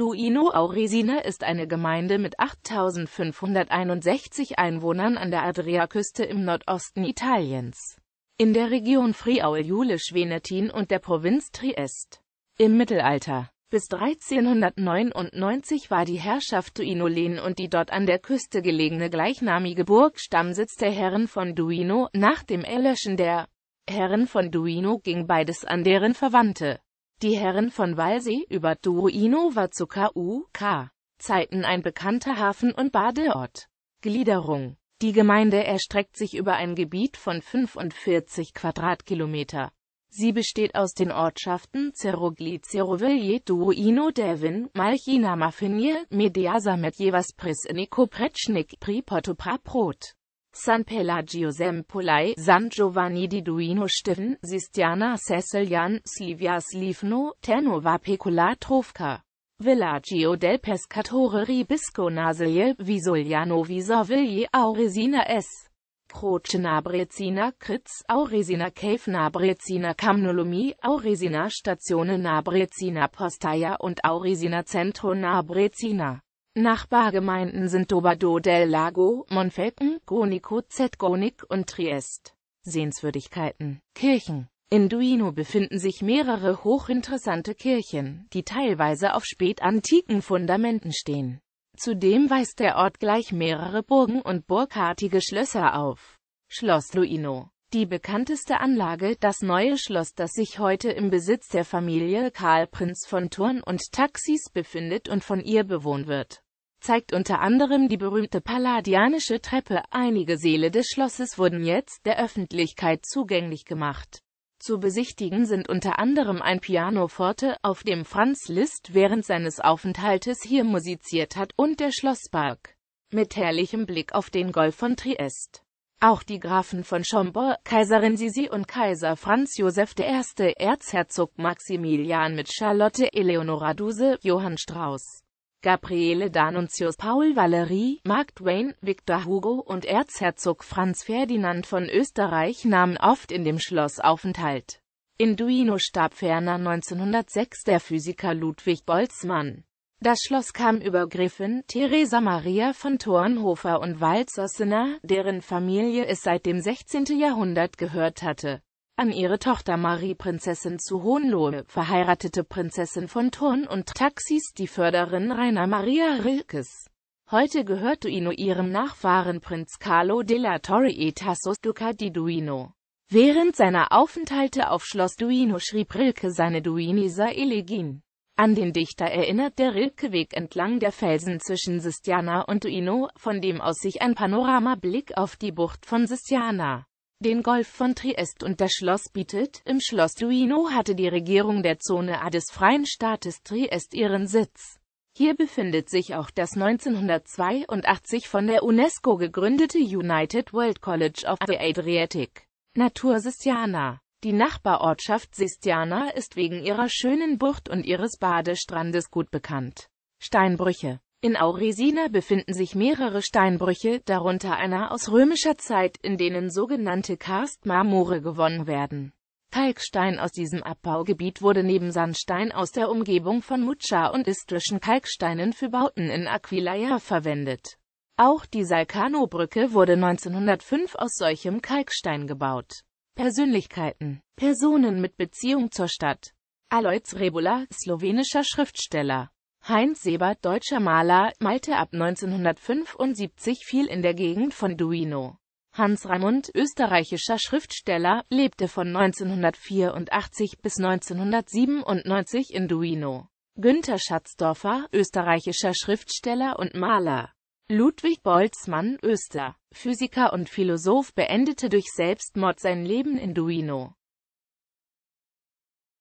Duino Auresina ist eine Gemeinde mit 8.561 Einwohnern an der Adriaküste im Nordosten Italiens, in der Region Friaul-Julisch-Venetin und der Provinz Triest. Im Mittelalter bis 1399 war die Herrschaft Duinolen und die dort an der Küste gelegene gleichnamige Burg Stammsitz der Herren von Duino, nach dem Erlöschen der Herren von Duino ging beides an deren Verwandte. Die Herren von Walsee über Duino war zu KUK. Zeiten ein bekannter Hafen- und Badeort. Gliederung Die Gemeinde erstreckt sich über ein Gebiet von 45 Quadratkilometer. Sie besteht aus den Ortschaften Zerogli, Ceroville, Duino, Devin, Malchina, Mafinje, Mediasa mit jeweils Prisniko, Pretschnik, Pri, Potopraprot. San Pelagio Sempolai, San Giovanni di Duino Steffen, Sistiana Cecilian, Slivia Slivno, Ternova Pecula Trovka. Villaggio del Pescatore Ribisco Naselie, Visogliano Visovigli Auresina S. Crocena Brezina Kritz, Auresina Cave Nabrezina Kamnolomie, Auresina Statione Nabrezina Postaia und Auresina Centro Nabrezina. Nachbargemeinden sind Dobado del Lago, Monfelken, Gronico Zgornik und Triest. Sehenswürdigkeiten, Kirchen In Duino befinden sich mehrere hochinteressante Kirchen, die teilweise auf spätantiken Fundamenten stehen. Zudem weist der Ort gleich mehrere Burgen und burgartige Schlösser auf. Schloss Duino die bekannteste Anlage, das neue Schloss, das sich heute im Besitz der Familie Karl Prinz von Thurn und Taxis befindet und von ihr bewohnt wird, zeigt unter anderem die berühmte palladianische Treppe. Einige Seele des Schlosses wurden jetzt der Öffentlichkeit zugänglich gemacht. Zu besichtigen sind unter anderem ein Pianoforte, auf dem Franz Liszt während seines Aufenthaltes hier musiziert hat, und der Schlosspark mit herrlichem Blick auf den Golf von Triest. Auch die Grafen von Schomburg, Kaiserin Sisi und Kaiser Franz Josef I., Erzherzog Maximilian mit Charlotte Eleonora Duse, Johann Strauß, Gabriele D'Annunzius, Paul Valerie, Mark Twain, Victor Hugo und Erzherzog Franz Ferdinand von Österreich nahmen oft in dem Schloss Aufenthalt. In Duino starb ferner 1906 der Physiker Ludwig Boltzmann. Das Schloss kam über Griffin, Theresa Maria von Thornhofer und Waldsossener, deren Familie es seit dem 16. Jahrhundert gehört hatte, an ihre Tochter Marie Prinzessin zu Hohenlohe, verheiratete Prinzessin von Thorn und Taxis die Förderin Rainer Maria Rilkes. Heute gehört Duino ihrem Nachfahren Prinz Carlo della Torre e Tassos Duca di Duino. Während seiner Aufenthalte auf Schloss Duino schrieb Rilke seine Duinisa Elegien. An den Dichter erinnert der Rilkeweg entlang der Felsen zwischen Sistiana und Duino, von dem aus sich ein Panoramablick auf die Bucht von Sistiana, den Golf von Triest und das Schloss bietet. Im Schloss Duino hatte die Regierung der Zone A des Freien Staates Triest ihren Sitz. Hier befindet sich auch das 1982 von der UNESCO gegründete United World College of the Adriatic. Natur Sistiana die Nachbarortschaft Sistiana ist wegen ihrer schönen Bucht und ihres Badestrandes gut bekannt. Steinbrüche In Auresina befinden sich mehrere Steinbrüche, darunter einer aus römischer Zeit, in denen sogenannte Karstmarmore gewonnen werden. Kalkstein aus diesem Abbaugebiet wurde neben Sandstein aus der Umgebung von Mucha und istrischen Kalksteinen für Bauten in Aquileia verwendet. Auch die Salcano-Brücke wurde 1905 aus solchem Kalkstein gebaut Persönlichkeiten. Personen mit Beziehung zur Stadt. Alois Rebula, slowenischer Schriftsteller. Heinz Seber, deutscher Maler, Malte ab 1975 viel in der Gegend von Duino. Hans Raimund, österreichischer Schriftsteller, lebte von 1984 bis 1997 in Duino. Günther Schatzdorfer, österreichischer Schriftsteller und Maler, Ludwig Boltzmann, Öster, Physiker und Philosoph beendete durch Selbstmord sein Leben in Duino